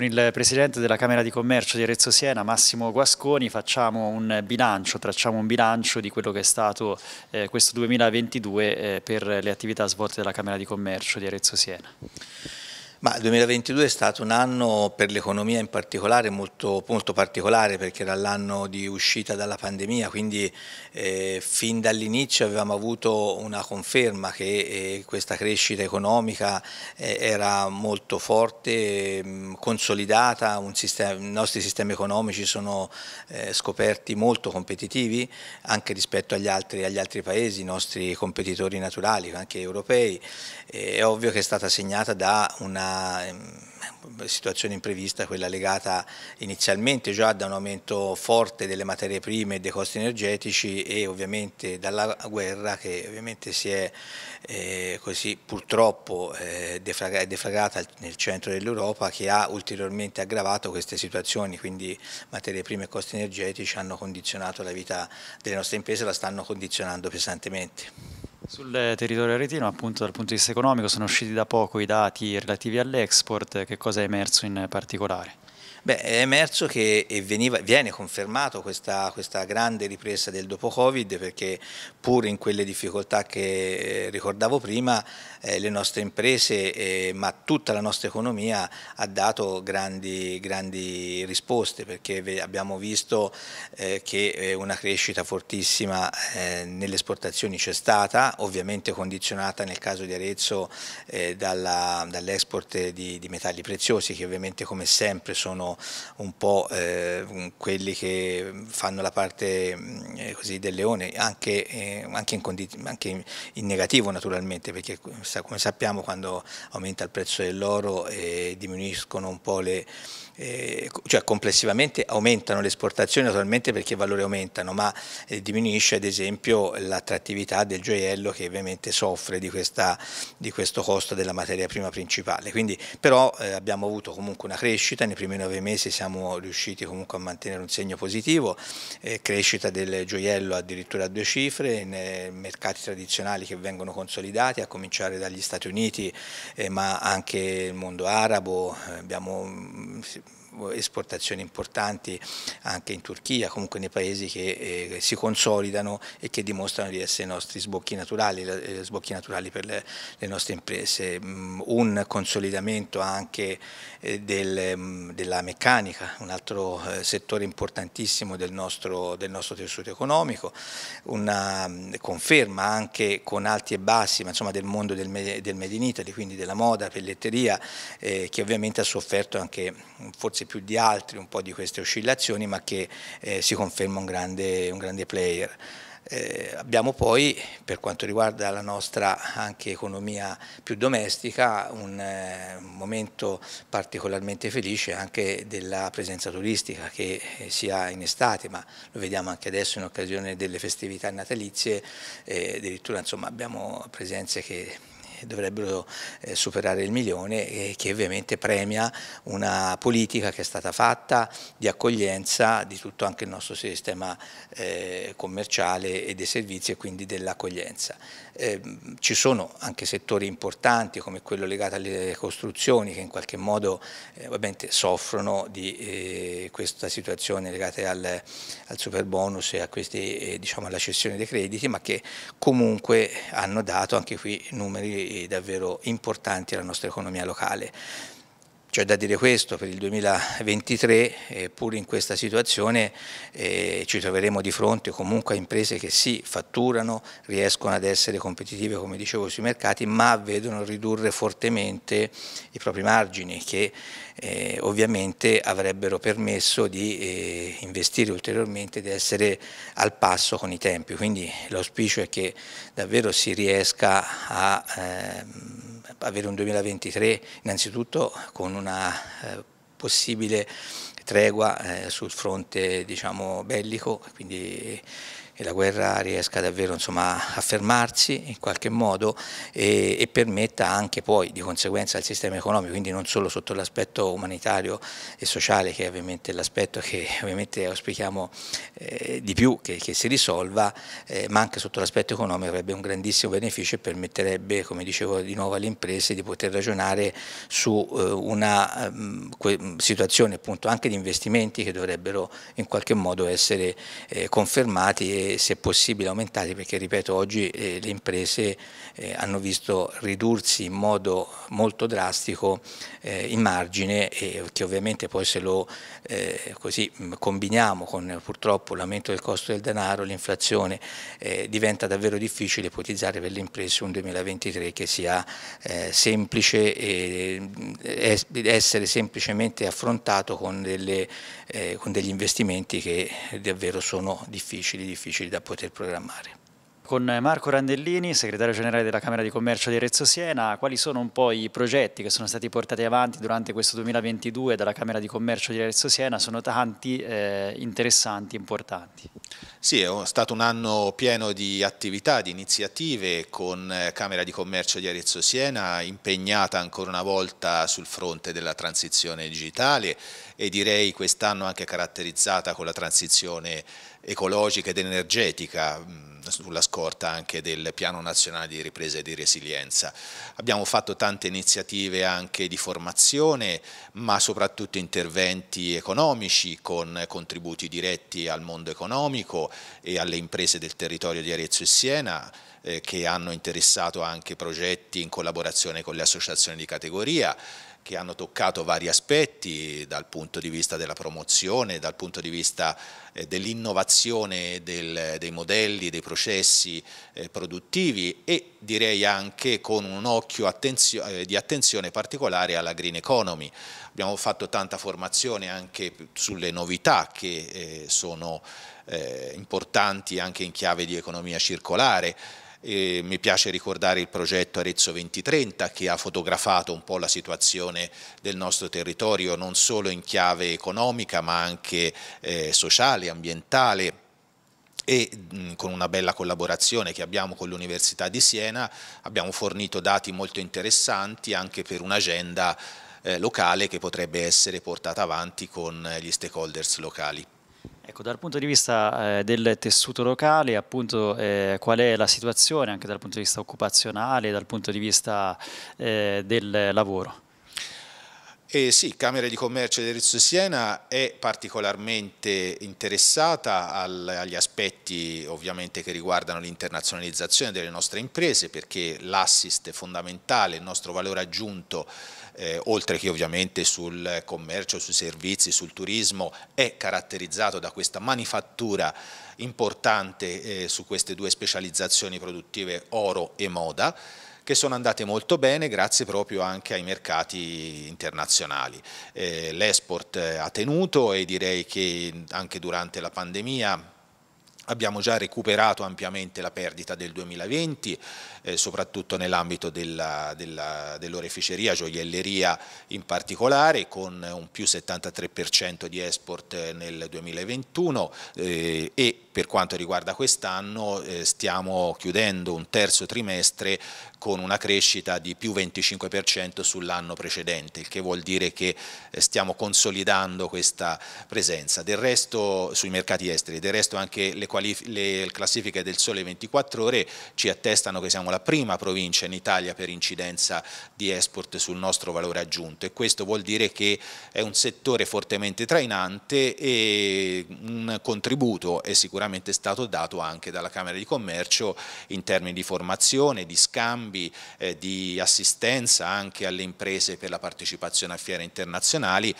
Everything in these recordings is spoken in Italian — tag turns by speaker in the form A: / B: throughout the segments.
A: Con il Presidente della Camera di Commercio di Arezzo Siena, Massimo Guasconi, facciamo un bilancio, tracciamo un bilancio di quello che è stato eh, questo 2022 eh, per le attività svolte dalla Camera di Commercio di Arezzo Siena. Ma il 2022 è stato un anno per
B: l'economia in particolare molto, molto particolare perché era l'anno di uscita dalla pandemia, quindi eh, fin dall'inizio avevamo avuto una conferma che eh, questa crescita economica eh, era molto forte, ehm, consolidata, sistema, i nostri sistemi economici sono eh, scoperti molto competitivi anche rispetto agli altri, agli altri, paesi, i nostri competitori naturali, anche europei. Eh, è ovvio che è stata segnata da una Ehm, situazione imprevista, quella legata inizialmente già da un aumento forte delle materie prime e dei costi energetici e ovviamente dalla guerra che ovviamente si è eh, così purtroppo eh, defragata nel centro dell'Europa che ha ulteriormente aggravato queste situazioni, quindi materie prime e costi energetici hanno condizionato la vita delle nostre imprese, la stanno condizionando pesantemente.
A: Sul territorio retino, appunto dal punto di vista economico, sono usciti da poco i dati relativi all'export, che cosa è emerso in particolare?
B: Beh, è emerso che veniva, viene confermato questa, questa, grande ripresa del dopo Covid perché pur in quelle difficoltà che eh, ricordavo prima eh, le nostre imprese eh, ma tutta la nostra economia ha dato grandi, grandi risposte perché abbiamo visto eh, che eh, una crescita fortissima nelle esportazioni c'è stata ovviamente condizionata nel caso di Arezzo dall'export dall di, di metalli preziosi che ovviamente come sempre sono un po' eh, quelli che fanno la parte mm, eh, così, del leone, anche, eh, anche, in anche, in negativo naturalmente, perché come sappiamo quando aumenta il prezzo dell'oro eh, diminuiscono un po' le eh, cioè complessivamente aumentano le esportazioni naturalmente perché i valori aumentano, ma eh, diminuisce ad esempio l'attrattività del gioiello che ovviamente soffre di, questa, di, questo costo della materia prima principale. Quindi, però eh, abbiamo avuto comunque una crescita, nei primi nove mesi siamo riusciti comunque a mantenere un segno positivo, eh, crescita del gioiello addirittura a due cifre, nei eh, mercati tradizionali che vengono consolidati, a cominciare dagli Stati Uniti, ma anche il mondo arabo, abbiamo всем, esportazioni importanti anche in Turchia, comunque nei paesi che eh, si consolidano e che dimostrano di essere i nostri sbocchi naturali, sbocchi naturali per le, le nostre imprese. Mm, un consolidamento anche eh, del, mm, della meccanica, un altro eh, settore importantissimo del nostro, del nostro, tessuto economico, una mm, conferma anche con alti e bassi ma insomma, del mondo del, del Made in Italy, quindi della moda, pelletteria, eh, che ovviamente ha sofferto anche forse forse più di altri un po' di queste oscillazioni ma che eh, si conferma un grande, un grande player. Eh, abbiamo poi, per quanto riguarda la nostra anche economia più domestica, un eh, momento particolarmente felice anche della presenza turistica che eh, sia in estate, ma lo vediamo anche adesso in occasione delle festività natalizie, eh, addirittura insomma, abbiamo presenze che dovrebbero eh, superare il milione e che ovviamente premia una politica che è stata fatta di accoglienza di tutto anche il nostro sistema eh, commerciale e dei servizi e quindi dell'accoglienza. Ehm, ci sono anche settori importanti come quello legato alle costruzioni che in qualche modo eh, ovviamente soffrono di questa situazione legata al, al super bonus e a questi, diciamo, alla cessione dei crediti ma che comunque hanno dato anche qui numeri davvero importanti alla nostra economia locale. C'è da dire questo per il 2023, eh, pur in questa situazione eh, ci troveremo di fronte comunque a imprese che sì, fatturano, riescono ad essere competitive come dicevo sui mercati, ma vedono ridurre fortemente i propri margini che eh, ovviamente avrebbero permesso di eh, investire ulteriormente, di essere al passo con i tempi. Quindi l'auspicio è che davvero si riesca a... Ehm, avere un 2023 innanzitutto con una eh, possibile tregua eh, sul fronte diciamo, bellico, quindi e la guerra riesca davvero insomma, a fermarsi in qualche modo e, e, permetta anche poi di conseguenza al sistema economico, quindi non solo sotto l'aspetto umanitario e sociale che è ovviamente l'aspetto che ovviamente auspichiamo eh, di più che, che si risolva, eh, ma anche sotto l'aspetto economico avrebbe un grandissimo beneficio e permetterebbe, come dicevo di nuovo alle imprese, di poter ragionare su eh, una ehm, situazione appunto anche di investimenti che dovrebbero in qualche modo essere eh, confermati e se possibile aumentati perché ripeto oggi eh, le imprese eh, hanno visto ridursi in modo molto drastico eh, in margine che ovviamente poi se lo così combiniamo con purtroppo l'aumento del costo del denaro, l'inflazione diventa davvero difficile ipotizzare per le imprese un 2023 che sia semplice e essere semplicemente affrontato con, delle, con degli investimenti che davvero sono difficili, difficili
A: difficili da poter programmare. Con Marco Randellini, segretario generale della Camera di Commercio di Arezzo Siena, quali sono un po' i progetti che sono stati portati avanti durante questo 2022 dalla Camera di Commercio di Arezzo Siena? Sono tanti, eh, interessanti, importanti.
C: Sì, è stato un anno pieno di attività, di iniziative con eh, Camera di Commercio di Arezzo Siena impegnata ancora una volta sul fronte della transizione digitale e direi quest'anno anche caratterizzata con la transizione ecologica ed energetica mm, sulla scorta anche del piano nazionale di ripresa e di resilienza. Abbiamo fatto tante iniziative anche di formazione ma soprattutto interventi economici con contributi diretti al mondo economico e alle imprese del territorio di Arezzo e Siena eh, che hanno interessato anche progetti in collaborazione con le associazioni di categoria che hanno toccato vari aspetti dal punto di vista della promozione, dal punto di vista eh, dell'innovazione del, dei modelli, dei processi eh, produttivi e direi anche con un occhio attenzio eh, di attenzione particolare alla green economy. Abbiamo fatto tanta formazione anche sulle novità che eh, sono eh, importanti anche in chiave di economia circolare. Eh, mi piace ricordare il progetto Arezzo 2030 che ha fotografato un po' la situazione del nostro territorio non solo in chiave economica ma anche eh, sociale, ambientale e mh, con una bella collaborazione che abbiamo con l'Università di Siena abbiamo fornito dati molto interessanti anche per un'agenda eh, locale che potrebbe essere portata avanti con eh, gli stakeholders locali.
A: Ecco, dal punto di vista eh, del tessuto locale, appunto, eh, qual è la situazione anche dal punto di vista occupazionale, dal punto di vista eh, del lavoro?
C: Eh sì, Camera di Commercio di Arezzo Siena è particolarmente interessata agli aspetti ovviamente che riguardano l'internazionalizzazione delle nostre imprese perché l'assist è fondamentale, il nostro valore aggiunto eh, oltre che ovviamente sul commercio, sui servizi, sul turismo, è caratterizzato da questa manifattura importante eh, su queste due specializzazioni produttive oro e moda che sono andate molto bene grazie proprio anche ai mercati internazionali. Eh, L'export eh, ha tenuto e direi che anche durante la pandemia Abbiamo già recuperato ampiamente la perdita del 2020, eh, soprattutto nell'ambito dell'oreficeria, dell gioielleria in particolare, con un più 73% di export eh, nel 2021 eh, e per quanto riguarda quest'anno eh, stiamo chiudendo un terzo trimestre con una crescita di più 25% sull'anno precedente, il che vuol dire che eh, stiamo consolidando questa presenza. Del resto sui mercati esteri, del resto anche le, le classifiche del Sole 24 ore ci attestano che siamo la prima provincia in Italia per incidenza di export sul nostro valore aggiunto e questo vuol dire che è un settore fortemente trainante e un contributo è sicuramente sicuramente è stato dato anche dalla Camera di Commercio in termini di formazione, di scambi, eh, di assistenza anche alle imprese per la partecipazione a fiere internazionali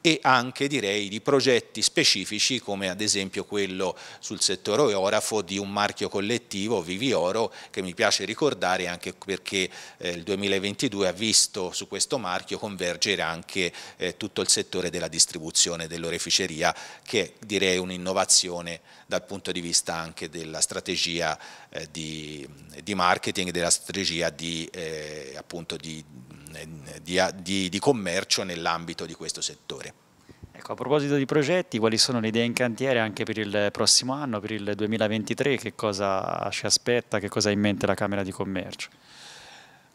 C: e anche direi di progetti specifici come ad esempio quello sul settore orafo di un marchio collettivo Vivioro che mi piace ricordare anche perché eh, il 2022 ha visto su questo marchio convergere anche eh, tutto il settore della distribuzione dell'oreficeria che è, direi un'innovazione da dal punto di vista anche della strategia eh, di, di, marketing, della strategia di, eh, appunto eh, di, di, di commercio nell'ambito di questo settore.
A: Ecco, a proposito di progetti, quali sono le idee in cantiere anche per il prossimo anno, per il 2023? Che cosa ci aspetta? Che cosa ha in mente la Camera di Commercio?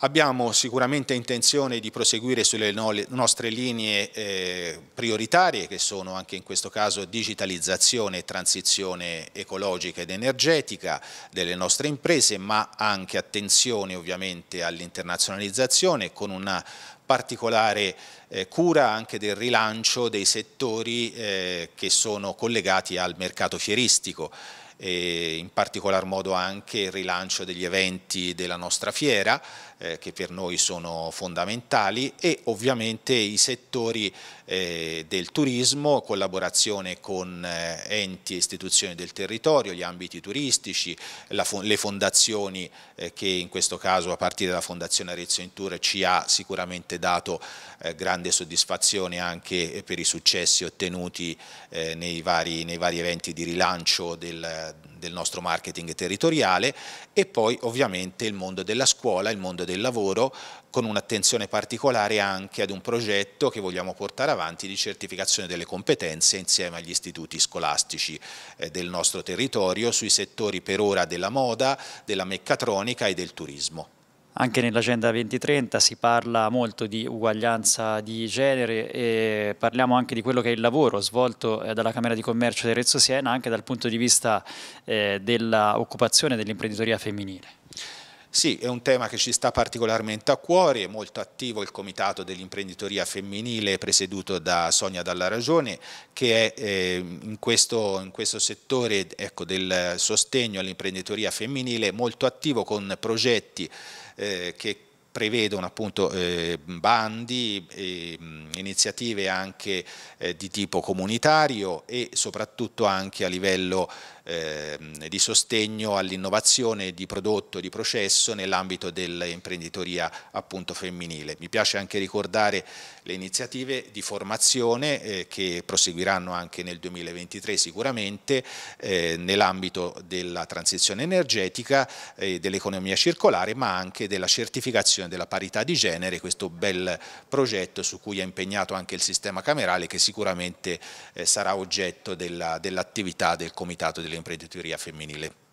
C: Abbiamo sicuramente intenzione di proseguire sulle nostre linee eh, prioritarie che sono anche in questo caso digitalizzazione e transizione ecologica ed energetica delle nostre imprese ma anche attenzione ovviamente all'internazionalizzazione con una particolare eh, cura anche del rilancio dei settori eh, che sono collegati al mercato fieristico in particolar modo anche il rilancio degli eventi della nostra fiera eh, che per noi sono fondamentali e ovviamente i settori eh, del turismo, collaborazione con eh, enti e istituzioni del territorio, gli ambiti turistici, la, le fondazioni eh, che in questo caso a partire dalla Fondazione Arezzo in Tour ci ha sicuramente dato eh, grande soddisfazione anche per i successi ottenuti nei vari, nei vari eventi di rilancio del del nostro marketing territoriale e poi ovviamente il mondo della scuola, il mondo del lavoro, con un'attenzione particolare anche ad un progetto che vogliamo portare avanti di certificazione delle competenze insieme agli istituti scolastici eh, del nostro territorio sui settori per ora della moda, della meccatronica e del turismo.
A: Anche nell'Agenda 2030 si parla molto di uguaglianza di genere e parliamo anche di quello che è il lavoro svolto eh, dalla Camera di Commercio di Arezzo Siena anche dal punto di vista eh, dell'occupazione dell'imprenditoria femminile. Sì, è un tema che ci sta particolarmente
C: a cuore, è molto attivo il Comitato dell'imprenditoria femminile presieduto da Sonia Dalla Ragione che è eh, in, questo, in, questo, settore ecco, del sostegno all'imprenditoria femminile molto attivo con progetti eh, che prevedono appunto eh, bandi, eh, iniziative anche eh, di tipo comunitario e soprattutto anche a livello Ehm, di sostegno all'innovazione di prodotto, e di processo nell'ambito dell'imprenditoria appunto femminile. Mi piace anche ricordare le iniziative di formazione eh, che proseguiranno anche nel 2023 sicuramente eh, nell'ambito della transizione energetica, e dell'economia circolare ma anche della certificazione della parità di genere, questo bel progetto su cui è impegnato anche il sistema camerale che sicuramente eh, sarà oggetto dell'attività del Comitato delle dell'imprenditoria femminile.